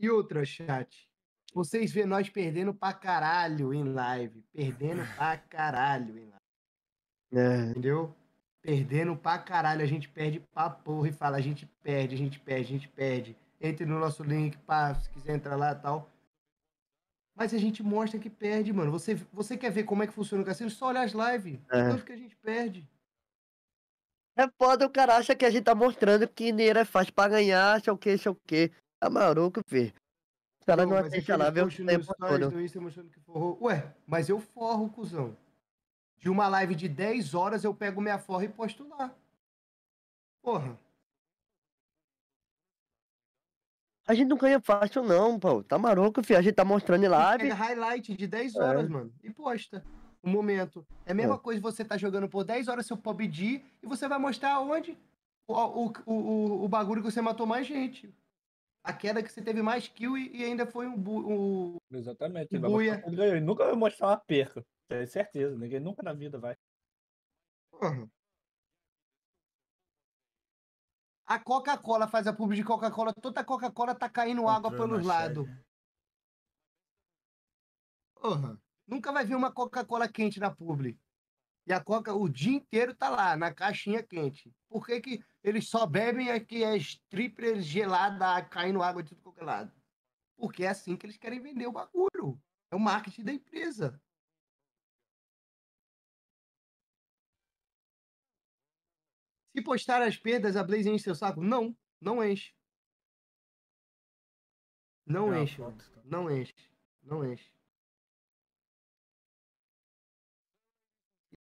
E outra, chat. Vocês vê nós perdendo pra caralho em live. Perdendo pra caralho em live. É. Entendeu? Perdendo pra caralho. A gente perde pra porra e fala, a gente perde, a gente perde, a gente perde. Entre no nosso link, se quiser entrar lá e tal. Mas a gente mostra que perde, mano. Você, você quer ver como é que funciona o cassino? Só olhar as lives. É. Tanto que a gente perde. É foda, o cara acha que a gente tá mostrando que dinheiro é fácil pra ganhar, sei o que, sei o que. Tá maruco, filho? Os caras não, não atendem é lá, viu? Ué, mas eu forro, cuzão. De uma live de 10 horas eu pego minha forra e posto lá. Porra. A gente não ganha fácil, não, pô. Tá maruco, filho. A gente tá mostrando live. É highlight de 10 é. horas, é. mano. E posta. O momento. É a mesma é. coisa você tá jogando por 10 horas seu PUBG e você vai mostrar onde o, o, o, o bagulho que você matou mais gente a queda que você teve mais kill e, e ainda foi um, bu, um... Exatamente. Um buia. Ele nunca vai mostrar uma perca. É certeza, ninguém nunca na vida vai. Uhum. A Coca-Cola faz a publi de Coca-Cola, toda a Coca-Cola tá caindo água pelos lados. Uhum. Nunca vai ver uma Coca-Cola quente na publi. E a coca o dia inteiro tá lá, na caixinha quente. Por que, que eles só bebem a que é stripper gelada, caindo água de tudo qualquer é lado? Porque é assim que eles querem vender o bagulho. É o marketing da empresa. Se postar as perdas, a Blaze enche seu saco? Não, não enche. Não, tá enche. Não enche. Não enche.